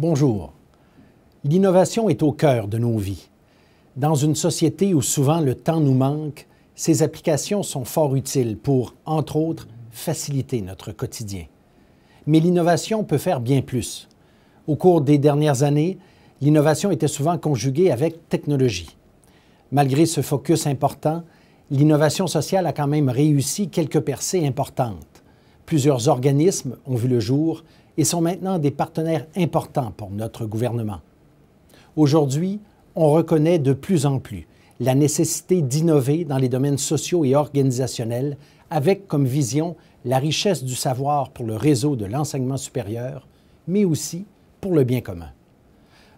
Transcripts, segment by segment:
Bonjour. L'innovation est au cœur de nos vies. Dans une société où souvent le temps nous manque, ces applications sont fort utiles pour, entre autres, faciliter notre quotidien. Mais l'innovation peut faire bien plus. Au cours des dernières années, l'innovation était souvent conjuguée avec technologie. Malgré ce focus important, l'innovation sociale a quand même réussi quelques percées importantes. Plusieurs organismes ont vu le jour et sont maintenant des partenaires importants pour notre gouvernement. Aujourd'hui, on reconnaît de plus en plus la nécessité d'innover dans les domaines sociaux et organisationnels avec comme vision la richesse du savoir pour le réseau de l'enseignement supérieur, mais aussi pour le bien commun.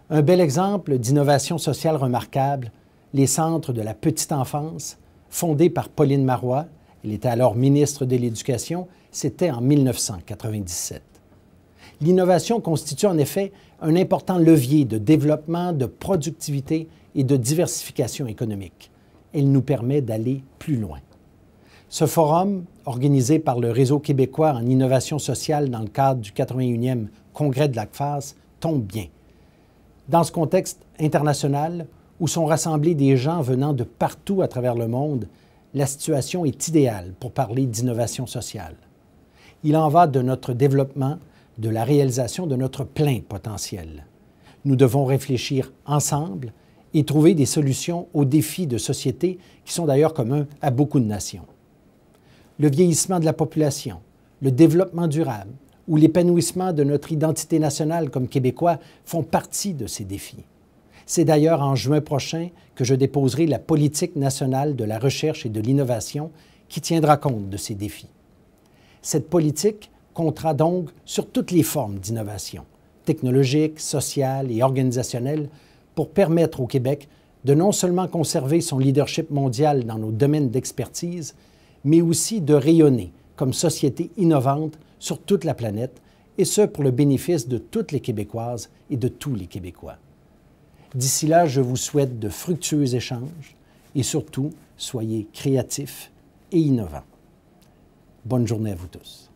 Un bel exemple d'innovation sociale remarquable, les centres de la petite enfance, fondés par Pauline Marois, il était alors ministre de l'Éducation. C'était en 1997. L'innovation constitue en effet un important levier de développement, de productivité et de diversification économique. Elle nous permet d'aller plus loin. Ce forum, organisé par le Réseau québécois en innovation sociale dans le cadre du 81e Congrès de l'ACFAS, tombe bien. Dans ce contexte international, où sont rassemblés des gens venant de partout à travers le monde, la situation est idéale pour parler d'innovation sociale. Il en va de notre développement, de la réalisation de notre plein potentiel. Nous devons réfléchir ensemble et trouver des solutions aux défis de société qui sont d'ailleurs communs à beaucoup de nations. Le vieillissement de la population, le développement durable ou l'épanouissement de notre identité nationale comme Québécois font partie de ces défis. C'est d'ailleurs en juin prochain que je déposerai la politique nationale de la recherche et de l'innovation qui tiendra compte de ces défis. Cette politique comptera donc sur toutes les formes d'innovation, technologique, sociale et organisationnelle, pour permettre au Québec de non seulement conserver son leadership mondial dans nos domaines d'expertise, mais aussi de rayonner comme société innovante sur toute la planète, et ce pour le bénéfice de toutes les Québécoises et de tous les Québécois. D'ici là, je vous souhaite de fructueux échanges et surtout, soyez créatifs et innovants. Bonne journée à vous tous.